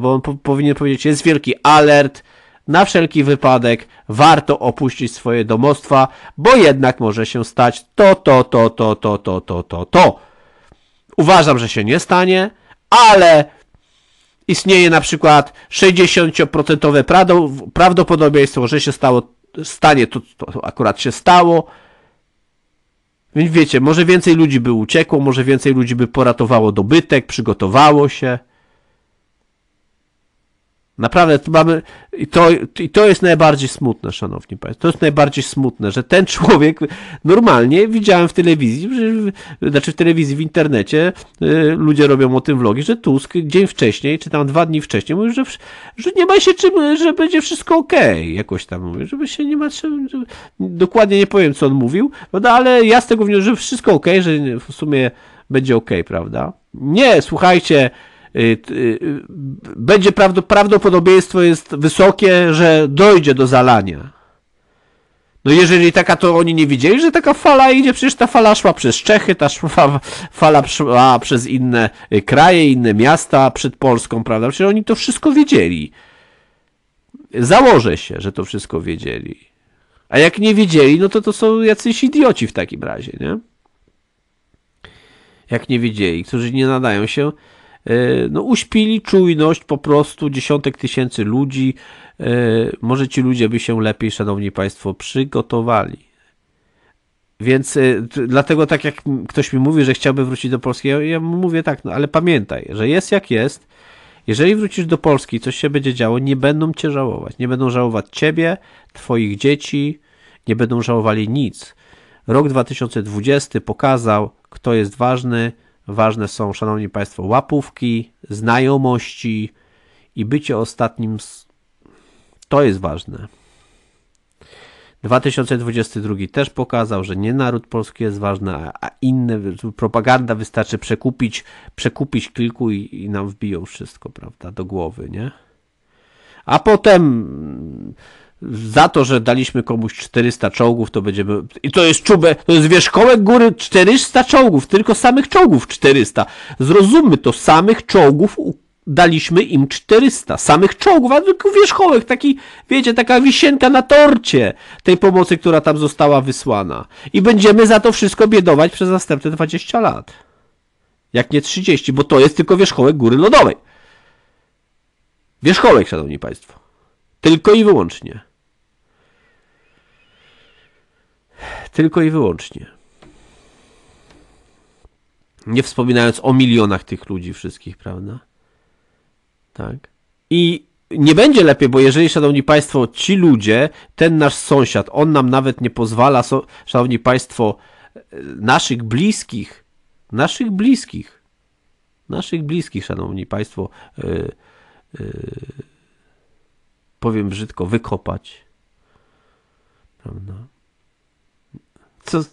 bo on po powinien powiedzieć, jest wielki alert, na wszelki wypadek warto opuścić swoje domostwa, bo jednak może się stać to, to, to, to, to, to, to, to, to. Uważam, że się nie stanie, ale istnieje na przykład 60% prawdopodobieństwo, że się stało, stanie to, to akurat się stało. Więc wiecie, może więcej ludzi by uciekło, może więcej ludzi by poratowało dobytek, przygotowało się. Naprawdę, to mamy, i to, i to jest najbardziej smutne, szanowni państwo. To jest najbardziej smutne, że ten człowiek, normalnie widziałem w telewizji, znaczy w telewizji, w internecie, y, ludzie robią o tym vlogi, że Tusk dzień wcześniej, czy tam dwa dni wcześniej, mówił, że, że nie ma się czym, że będzie wszystko ok, jakoś tam mówił, żeby się nie ma czym, dokładnie nie powiem, co on mówił, no ale ja z tego wnioskuję, że wszystko ok, że w sumie będzie ok, prawda. Nie, słuchajcie, Y, y, będzie prawdopodobieństwo jest wysokie, że dojdzie do zalania. No jeżeli taka, to oni nie widzieli, że taka fala idzie, przecież ta fala szła przez Czechy, ta szła, fala szła przez inne y, kraje, inne miasta przed Polską, prawda? Przecież oni to wszystko wiedzieli. Założę się, że to wszystko wiedzieli. A jak nie wiedzieli, no to to są jacyś idioci w takim razie, nie? Jak nie wiedzieli, którzy nie nadają się E, no, uśpili czujność po prostu dziesiątek tysięcy ludzi. E, może ci ludzie by się lepiej, szanowni państwo, przygotowali. Więc e, dlatego tak jak ktoś mi mówi, że chciałby wrócić do Polski, ja, ja mówię tak, no ale pamiętaj, że jest jak jest. Jeżeli wrócisz do Polski, coś się będzie działo, nie będą cię żałować. Nie będą żałować ciebie, twoich dzieci, nie będą żałowali nic. Rok 2020 pokazał, kto jest ważny, Ważne są, szanowni państwo, łapówki, znajomości i bycie ostatnim. To jest ważne. 2022 też pokazał, że nie naród polski jest ważny, a inne propaganda wystarczy przekupić, przekupić kilku i, i nam wbiją wszystko, prawda, do głowy, nie? A potem za to, że daliśmy komuś 400 czołgów, to będziemy... I to jest czubę, to jest wierzchołek góry 400 czołgów, tylko samych czołgów 400. Zrozummy to, samych czołgów daliśmy im 400. Samych czołgów, a tylko wierzchołek, taki, wiecie, taka wisienka na torcie tej pomocy, która tam została wysłana. I będziemy za to wszystko biedować przez następne 20 lat. Jak nie 30, bo to jest tylko wierzchołek góry lodowej. Wierzchołek, szanowni państwo. Tylko i wyłącznie. Tylko i wyłącznie. Nie wspominając o milionach tych ludzi wszystkich, prawda? Tak. I nie będzie lepiej, bo jeżeli, szanowni państwo, ci ludzie, ten nasz sąsiad, on nam nawet nie pozwala, so, szanowni państwo, e, naszych bliskich, naszych bliskich, naszych bliskich, szanowni państwo, yy, yy, powiem brzydko, wykopać. Prawda? co...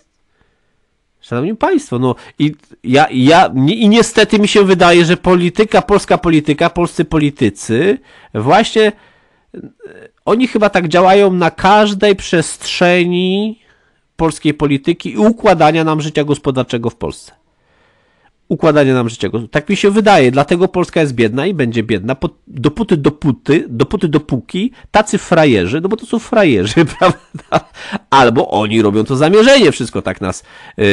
Szanowni Państwo, no i ja, ja i niestety mi się wydaje, że polityka, polska polityka, polscy politycy właśnie e, oni chyba tak działają na każdej przestrzeni polskiej polityki i układania nam życia gospodarczego w Polsce układania nam życia. Tak mi się wydaje, dlatego Polska jest biedna i będzie biedna, po, dopóty, dopóty, dopóty, dopóki tacy frajerzy, no bo to są frajerzy, prawda? Albo oni robią to zamierzenie, wszystko tak nas yy,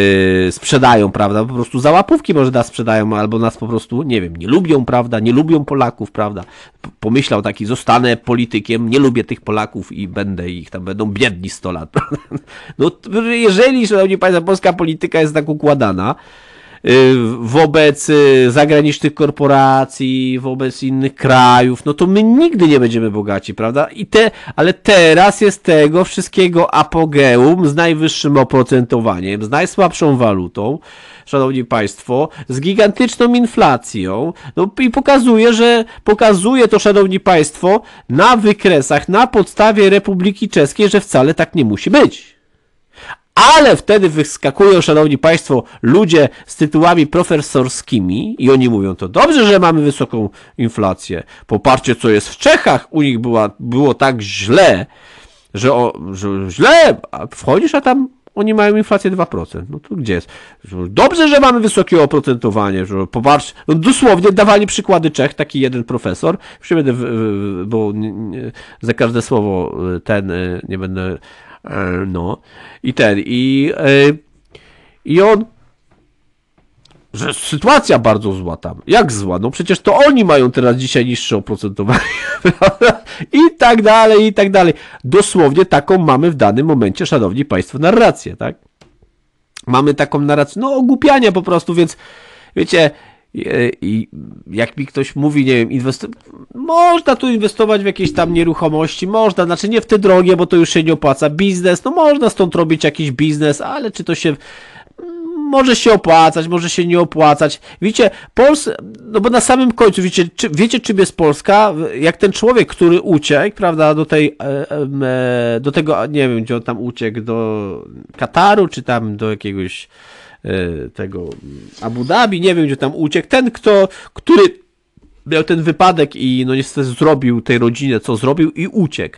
sprzedają, prawda? Po prostu załapówki może nas sprzedają, albo nas po prostu, nie wiem, nie lubią, prawda? Nie lubią Polaków, prawda? Pomyślał taki, zostanę politykiem, nie lubię tych Polaków i będę ich tam, będą biedni 100 lat, prawda? No, jeżeli, szanowni państwo, polska polityka jest tak układana, Y, wobec y, zagranicznych korporacji, wobec innych krajów, no to my nigdy nie będziemy bogaci, prawda? I te, ale teraz jest tego wszystkiego apogeum z najwyższym oprocentowaniem, z najsłabszą walutą, szanowni państwo, z gigantyczną inflacją. No i pokazuje, że pokazuje to, szanowni państwo, na wykresach, na podstawie Republiki Czeskiej, że wcale tak nie musi być. Ale wtedy wyskakują, szanowni państwo, ludzie z tytułami profesorskimi i oni mówią, to dobrze, że mamy wysoką inflację. Poparcie, co jest w Czechach, u nich była, było tak źle, że, o, że źle, a wchodzisz, a tam oni mają inflację 2%. No to gdzie jest? Dobrze, że mamy wysokie oprocentowanie, że popatrz, no dosłownie dawali przykłady Czech, taki jeden profesor, już nie będę, bo za każde słowo y, ten, y, nie będę E, no i ten, i, e, i on że sytuacja bardzo zła tam. Jak zła? No przecież to oni mają teraz dzisiaj niższe oprocentowanie, prawda? I tak dalej, i tak dalej. Dosłownie taką mamy w danym momencie, szanowni państwo, narrację, tak? Mamy taką narrację, no ogłupiania po prostu, więc wiecie, i jak mi ktoś mówi, nie wiem, można tu inwestować w jakieś tam nieruchomości, można, znaczy nie w te drogie, bo to już się nie opłaca, biznes, no można stąd robić jakiś biznes, ale czy to się mm, może się opłacać, może się nie opłacać. Widzicie, Polska, no bo na samym końcu, wiecie, czy, wiecie czym jest Polska? Jak ten człowiek, który uciekł, prawda, do tej, e, e, do tego, nie wiem, gdzie on tam uciekł, do Kataru, czy tam do jakiegoś, E, tego mm, Abu Dhabi, nie wiem gdzie tam uciekł. Ten, kto, który miał ten wypadek i no niestety zrobił tej rodzinie, co zrobił i uciekł.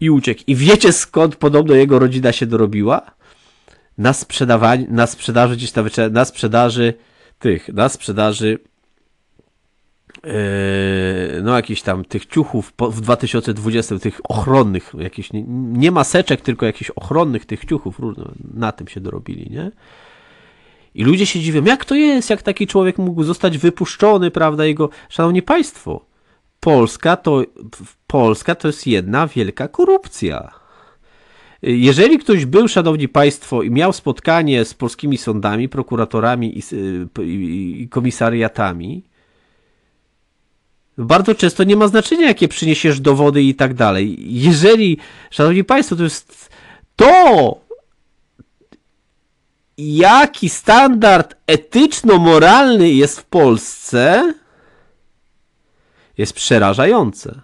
I uciekł. I wiecie skąd podobno jego rodzina się dorobiła? Na, sprzedawanie, na sprzedaży gdzieś tam, na sprzedaży tych, na sprzedaży Yy, no jakichś tam tych ciuchów w 2020, tych ochronnych, jakichś, nie, nie maseczek, tylko jakichś ochronnych tych ciuchów, na tym się dorobili, nie? I ludzie się dziwią, jak to jest, jak taki człowiek mógł zostać wypuszczony, prawda, jego... Szanowni Państwo, Polska to, Polska to jest jedna wielka korupcja. Jeżeli ktoś był, szanowni państwo, i miał spotkanie z polskimi sądami, prokuratorami i, y, i, i komisariatami, bardzo często nie ma znaczenia, jakie przyniesiesz dowody i tak dalej. Jeżeli, szanowni państwo, to jest to, jaki standard etyczno-moralny jest w Polsce, jest przerażające.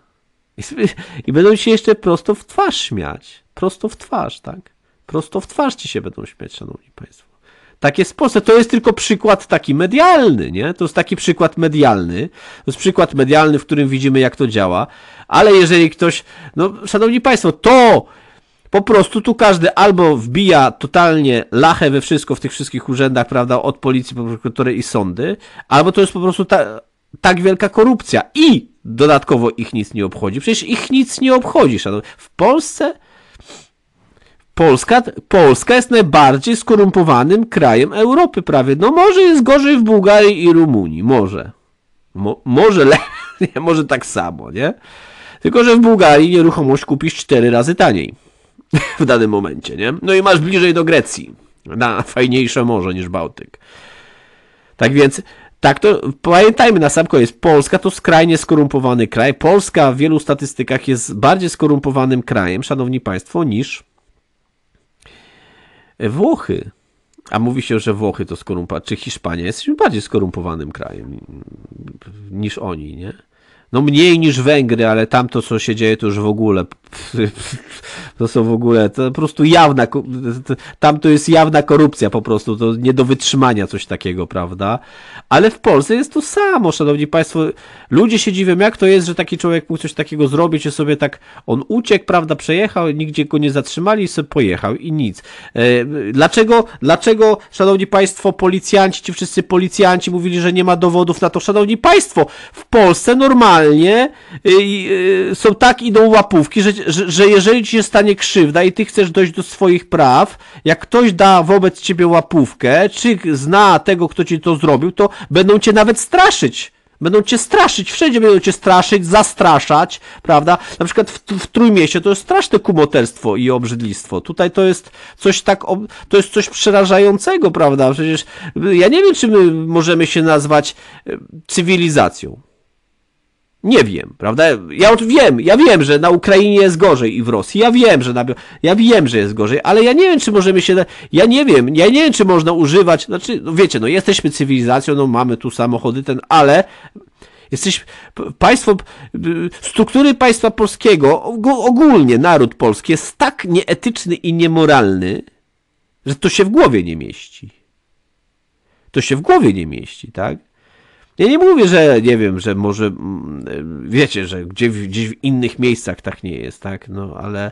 I będą się jeszcze prosto w twarz śmiać. Prosto w twarz, tak? Prosto w twarz ci się będą śmiać, szanowni państwo takie sposoby To jest tylko przykład taki medialny, nie? To jest taki przykład medialny. To jest przykład medialny, w którym widzimy, jak to działa. Ale jeżeli ktoś, no, szanowni państwo, to po prostu tu każdy albo wbija totalnie lachę we wszystko w tych wszystkich urzędach, prawda, od policji, po prokuratury i sądy, albo to jest po prostu ta, tak wielka korupcja i dodatkowo ich nic nie obchodzi. Przecież ich nic nie obchodzi, szanowni. W Polsce Polska, Polska jest najbardziej skorumpowanym krajem Europy prawie. No może jest gorzej w Bułgarii i Rumunii, może. Mo, może lepiej, może tak samo, nie? Tylko, że w Bułgarii nieruchomość kupisz cztery razy taniej w danym momencie, nie? No i masz bliżej do Grecji, na fajniejsze morze niż Bałtyk. Tak więc, tak to pamiętajmy na sam koniec, Polska to skrajnie skorumpowany kraj. Polska w wielu statystykach jest bardziej skorumpowanym krajem, szanowni państwo, niż E, Włochy. A mówi się, że Włochy to skorumpowane, czy Hiszpania. Jesteśmy bardziej skorumpowanym krajem niż oni, nie? No mniej niż Węgry, ale tam to, co się dzieje, to już w ogóle to są w ogóle, to po prostu jawna, tam to jest jawna korupcja po prostu, to nie do wytrzymania coś takiego, prawda? Ale w Polsce jest to samo, szanowni państwo, ludzie się dziwią, jak to jest, że taki człowiek mógł coś takiego zrobić, i sobie tak, on uciekł, prawda, przejechał, nigdzie go nie zatrzymali i sobie pojechał i nic. E, dlaczego, dlaczego, szanowni państwo, policjanci, ci wszyscy policjanci mówili, że nie ma dowodów na to, szanowni państwo, w Polsce normalnie y, y, są tak idą łapówki, że że, że jeżeli ci się stanie krzywda i ty chcesz dojść do swoich praw, jak ktoś da wobec ciebie łapówkę, czy zna tego, kto ci to zrobił, to będą cię nawet straszyć. Będą cię straszyć, wszędzie będą cię straszyć, zastraszać, prawda? Na przykład w, w Trójmieście to jest straszne kumoterstwo i obrzydlistwo. Tutaj to jest coś tak, to jest coś przerażającego, prawda? Przecież ja nie wiem, czy my możemy się nazwać e, cywilizacją. Nie wiem, prawda? Ja wiem, ja wiem, że na Ukrainie jest gorzej i w Rosji, ja wiem, że na, ja wiem, że jest gorzej, ale ja nie wiem, czy możemy się, ja nie wiem, ja nie wiem, czy można używać, znaczy, no wiecie, no jesteśmy cywilizacją, no mamy tu samochody ten, ale Jesteś państwo, struktury państwa polskiego, ogólnie naród polski jest tak nieetyczny i niemoralny, że to się w głowie nie mieści. To się w głowie nie mieści, tak? Ja nie mówię, że nie wiem, że może mm, y, wiecie, że gdzie, gdzieś w innych miejscach tak nie jest, tak? No ale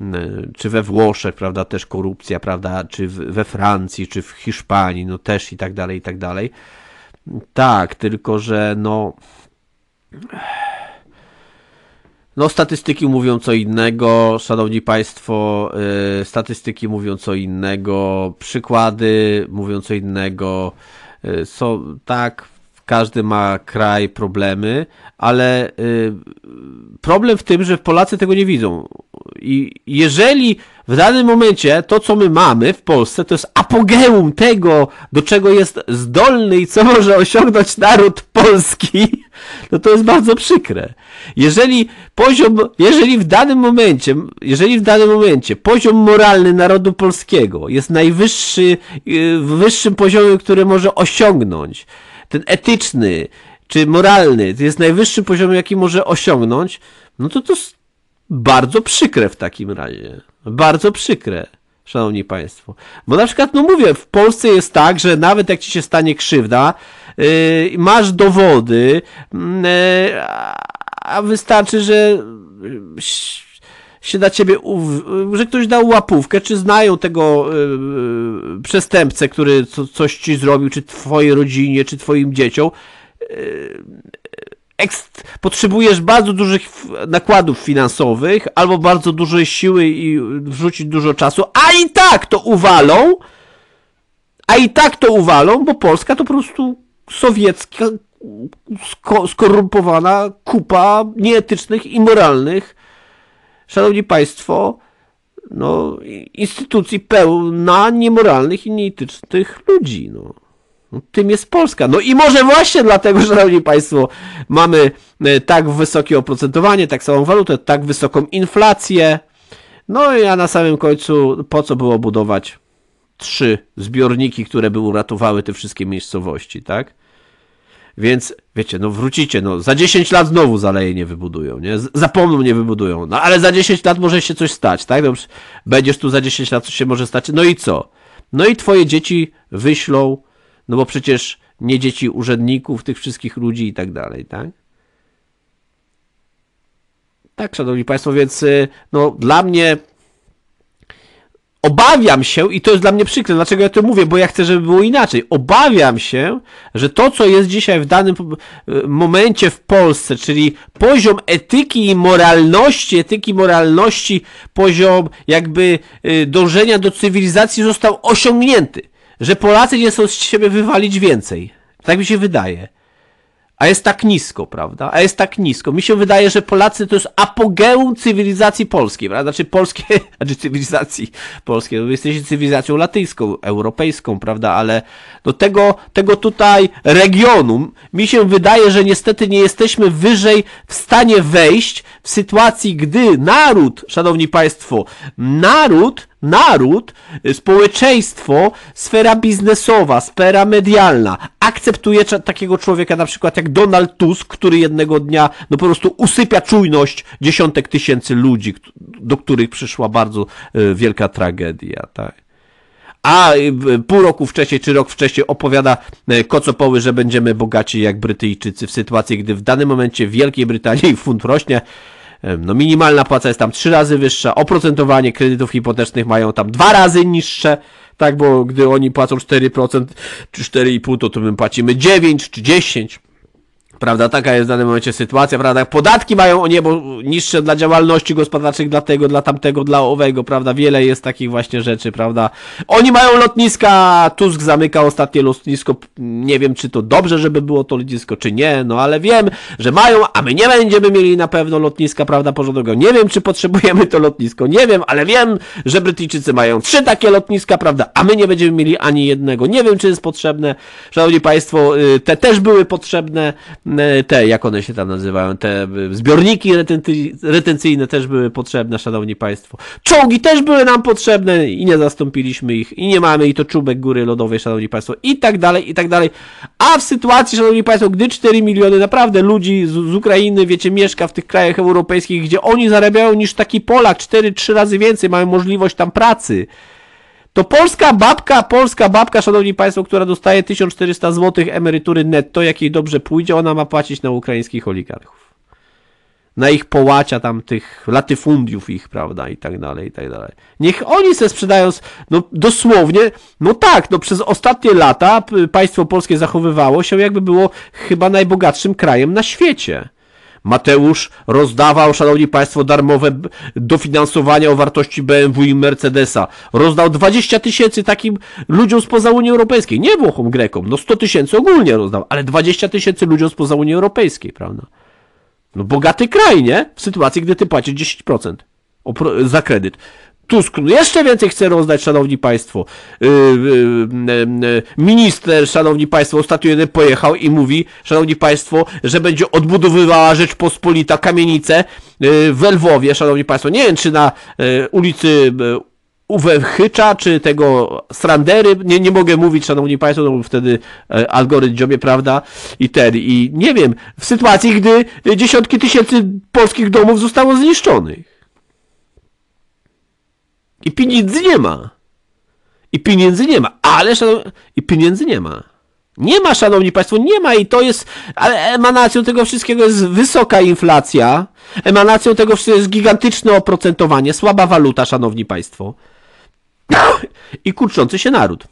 mm, czy we Włoszech, prawda, też korupcja, prawda, czy we Francji, czy w Hiszpanii, no też i tak dalej, i tak dalej. Tak, tylko że no. No, statystyki mówią co innego, szanowni państwo, yy, statystyki mówią co innego, przykłady mówią co innego. Yy, so, tak, każdy ma kraj, problemy, ale y, problem w tym, że Polacy tego nie widzą. I jeżeli w danym momencie to, co my mamy w Polsce, to jest apogeum tego, do czego jest zdolny i co może osiągnąć naród polski, no to jest bardzo przykre. Jeżeli poziom, jeżeli w danym momencie, jeżeli w danym momencie poziom moralny narodu polskiego jest najwyższy, y, w wyższym poziomie, który może osiągnąć, ten etyczny, czy moralny, jest najwyższym poziomem, jaki może osiągnąć, no to to jest bardzo przykre w takim razie. Bardzo przykre, szanowni państwo. Bo na przykład, no mówię, w Polsce jest tak, że nawet jak ci się stanie krzywda, yy, masz dowody, yy, a wystarczy, że się na ciebie, że ktoś dał łapówkę, czy znają tego yy, przestępcę, który co, coś ci zrobił, czy twojej rodzinie, czy twoim dzieciom. Yy, ekst, potrzebujesz bardzo dużych nakładów finansowych, albo bardzo dużej siły i wrzucić dużo czasu, a i tak to uwalą, a i tak to uwalą, bo Polska to po prostu sowiecka, sko skorumpowana kupa nieetycznych, i moralnych szanowni państwo, no, instytucji pełna niemoralnych i nieetycznych ludzi, no. no. Tym jest Polska. No i może właśnie dlatego, szanowni państwo, mamy e, tak wysokie oprocentowanie, tak samą walutę, tak wysoką inflację. No i a na samym końcu po co było budować trzy zbiorniki, które by uratowały te wszystkie miejscowości, tak? Więc wiecie, no wrócicie, no za 10 lat znowu zaleje nie wybudują, nie? Zapomną nie wybudują, no ale za 10 lat może się coś stać, tak? No, będziesz tu za 10 lat, coś się może stać, no i co? No i twoje dzieci wyślą, no bo przecież nie dzieci urzędników, tych wszystkich ludzi i tak dalej, tak? Tak, szanowni państwo, więc y, no dla mnie Obawiam się, i to jest dla mnie przykre, dlaczego ja to mówię, bo ja chcę, żeby było inaczej. Obawiam się, że to, co jest dzisiaj w danym e, momencie w Polsce, czyli poziom etyki i moralności, etyki moralności, poziom jakby e, dążenia do cywilizacji został osiągnięty. Że Polacy nie są z siebie wywalić więcej. Tak mi się wydaje. A jest tak nisko, prawda? A jest tak nisko. Mi się wydaje, że Polacy to jest apogeum cywilizacji polskiej, prawda? Znaczy polskie, znaczy cywilizacji polskiej. No, jesteście cywilizacją latyńską, europejską, prawda? Ale do tego, tego tutaj regionu mi się wydaje, że niestety nie jesteśmy wyżej w stanie wejść w sytuacji, gdy naród, szanowni państwo, naród naród, y, społeczeństwo, sfera biznesowa, sfera medialna akceptuje takiego człowieka na przykład jak Donald Tusk, który jednego dnia no po prostu usypia czujność dziesiątek tysięcy ludzi, do których przyszła bardzo y, wielka tragedia, tak. A y, pół roku wcześniej czy rok wcześniej opowiada kocopoły, że będziemy bogaci jak Brytyjczycy w sytuacji, gdy w danym momencie w Wielkiej Brytanii funt rośnie, no minimalna płaca jest tam trzy razy wyższa, oprocentowanie kredytów hipotecznych mają tam dwa razy niższe, tak, bo gdy oni płacą 4%, czy 4,5, to tu my płacimy 9 czy 10. Prawda, taka jest w danym momencie sytuacja, prawda? Podatki mają o niebo niższe dla działalności gospodarczych, dla tego, dla tamtego, dla owego, prawda? Wiele jest takich właśnie rzeczy, prawda? Oni mają lotniska, Tusk zamyka ostatnie lotnisko, nie wiem czy to dobrze, żeby było to lotnisko, czy nie, no ale wiem, że mają, a my nie będziemy mieli na pewno lotniska, prawda, porządnego. Nie wiem, czy potrzebujemy to lotnisko, nie wiem, ale wiem, że Brytyjczycy mają trzy takie lotniska, prawda, a my nie będziemy mieli ani jednego. Nie wiem, czy jest potrzebne, szanowni państwo, y, te też były potrzebne, E, te, jak one się tam nazywają, te zbiorniki retenty, retencyjne też były potrzebne, szanowni państwo. Czołgi też były nam potrzebne i nie zastąpiliśmy ich, i nie mamy, i to czubek góry lodowej, szanowni państwo, i tak dalej, i tak dalej. A w sytuacji, szanowni państwo, gdy 4 miliony naprawdę ludzi z, z Ukrainy, wiecie, mieszka w tych krajach europejskich, gdzie oni zarabiają niż taki Polak, 4-3 razy więcej, mają możliwość tam pracy, to polska babka, polska babka, szanowni państwo, która dostaje 1400 zł emerytury netto, jak jej dobrze pójdzie, ona ma płacić na ukraińskich oligarchów. Na ich połacia tam tych latyfundiów ich, prawda, i tak dalej, i tak dalej. Niech oni se sprzedają, no dosłownie, no tak, no przez ostatnie lata państwo polskie zachowywało się jakby było chyba najbogatszym krajem na świecie. Mateusz rozdawał, szanowni państwo, darmowe dofinansowanie o wartości BMW i Mercedesa. Rozdał 20 tysięcy takim ludziom spoza Unii Europejskiej. Nie Włochom, Grekom. No 100 tysięcy ogólnie rozdał, ale 20 tysięcy ludziom spoza Unii Europejskiej, prawda? No bogaty kraj, nie? W sytuacji, gdy ty płacisz 10% za kredyt. Tusk no jeszcze więcej chce rozdać, szanowni państwo. Y, y, y, minister, szanowni państwo, ostatnio jeden pojechał i mówi, szanowni państwo, że będzie odbudowywała Rzeczpospolita kamienicę w Lwowie, szanowni państwo. Nie wiem, czy na ulicy Uwechycza, czy tego Strandery, nie, nie mogę mówić, szanowni państwo, no bo wtedy algorytm dziobie, prawda, i ten, i nie wiem, w sytuacji, gdy dziesiątki tysięcy polskich domów zostało zniszczonych. I pieniędzy nie ma. I pieniędzy nie ma. Ale, szanowni... I pieniędzy nie ma. Nie ma, szanowni państwo, nie ma i to jest, ale emanacją tego wszystkiego jest wysoka inflacja, emanacją tego wszystkiego jest gigantyczne oprocentowanie, słaba waluta, szanowni państwo. I kurczący się naród.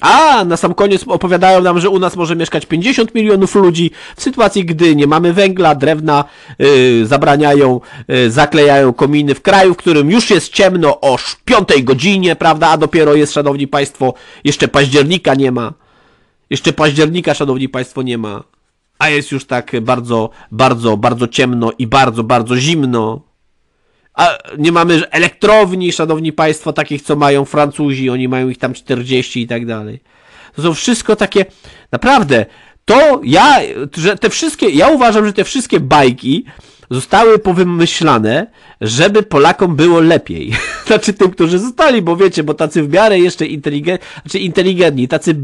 A, na sam koniec opowiadają nam, że u nas może mieszkać 50 milionów ludzi w sytuacji, gdy nie mamy węgla, drewna, yy, zabraniają, yy, zaklejają kominy w kraju, w którym już jest ciemno o 5 godzinie, prawda? A dopiero jest, szanowni państwo, jeszcze października nie ma. Jeszcze października, szanowni państwo, nie ma. A jest już tak bardzo, bardzo, bardzo ciemno i bardzo, bardzo zimno a nie mamy elektrowni, szanowni państwo, takich co mają Francuzi, oni mają ich tam 40 i tak dalej. To są wszystko takie, naprawdę, to ja, że te wszystkie, ja uważam, że te wszystkie bajki zostały powymyślane, żeby Polakom było lepiej. znaczy tym, którzy zostali, bo wiecie, bo tacy w miarę jeszcze inteligentni, znaczy inteligentni, tacy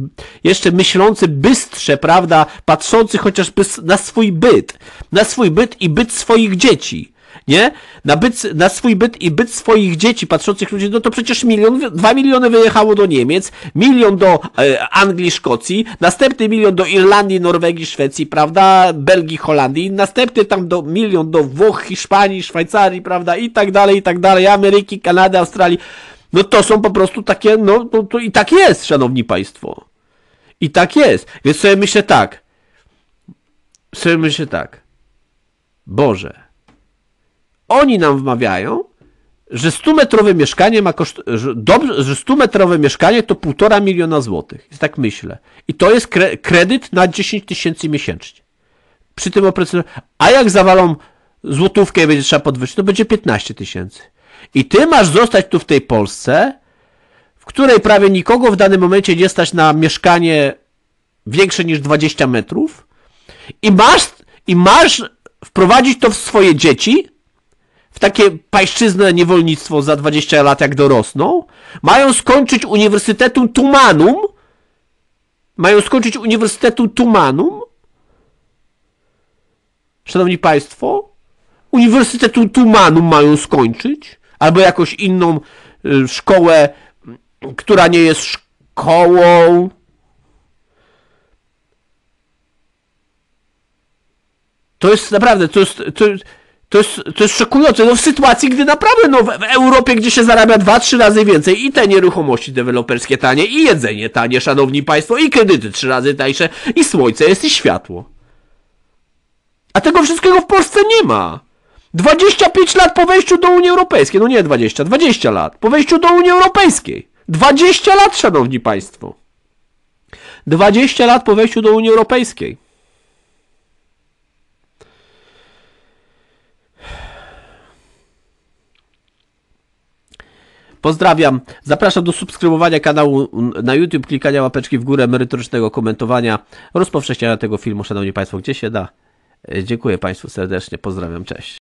jeszcze myślący bystrze, prawda, patrzący chociażby na swój byt, na swój byt i byt swoich dzieci nie? Na, byt, na swój byt i byt swoich dzieci, patrzących ludzi, no to przecież milion, dwa miliony wyjechało do Niemiec, milion do e, Anglii, Szkocji, następny milion do Irlandii, Norwegii, Szwecji, prawda? Belgii, Holandii, następny tam do milion do Włoch, Hiszpanii, Szwajcarii, prawda? I tak dalej, i tak dalej, Ameryki, Kanady, Australii. No to są po prostu takie, no to, no to i tak jest, szanowni państwo. I tak jest. Więc sobie myślę tak. Sobie myślę tak. Boże oni nam wmawiają, że 100-metrowe mieszkanie ma koszt, że, dobrze, że 100-metrowe mieszkanie to półtora miliona złotych. Jest tak myślę. I to jest kre, kredyt na 10 tysięcy miesięcznie. Przy tym opracowaniu. A jak zawalą złotówkę i będzie trzeba podwyższyć, to będzie 15 tysięcy. I ty masz zostać tu w tej Polsce, w której prawie nikogo w danym momencie nie stać na mieszkanie większe niż 20 metrów i masz, i masz wprowadzić to w swoje dzieci, w takie pańszczyznę niewolnictwo za 20 lat, jak dorosną, mają skończyć Uniwersytetum Tumanum, mają skończyć Uniwersytetum Tumanum, szanowni państwo, Uniwersytetum Tumanum mają skończyć, albo jakąś inną y, szkołę, która nie jest szkołą, To jest naprawdę, to jest, to jest, to jest, to jest szokujące, no w sytuacji, gdy naprawdę no, w, w Europie, gdzie się zarabia 2-3 razy więcej i te nieruchomości deweloperskie tanie, i jedzenie tanie, szanowni państwo, i kredyty 3 razy tańsze, i słońce jest, i światło. A tego wszystkiego w Polsce nie ma. 25 lat po wejściu do Unii Europejskiej, no nie 20, 20 lat po wejściu do Unii Europejskiej. 20 lat, szanowni państwo. 20 lat po wejściu do Unii Europejskiej. Pozdrawiam. Zapraszam do subskrybowania kanału na YouTube, klikania łapeczki w górę, merytorycznego komentowania, rozpowszechniania tego filmu, szanowni państwo, gdzie się da. E, dziękuję państwu serdecznie. Pozdrawiam. Cześć.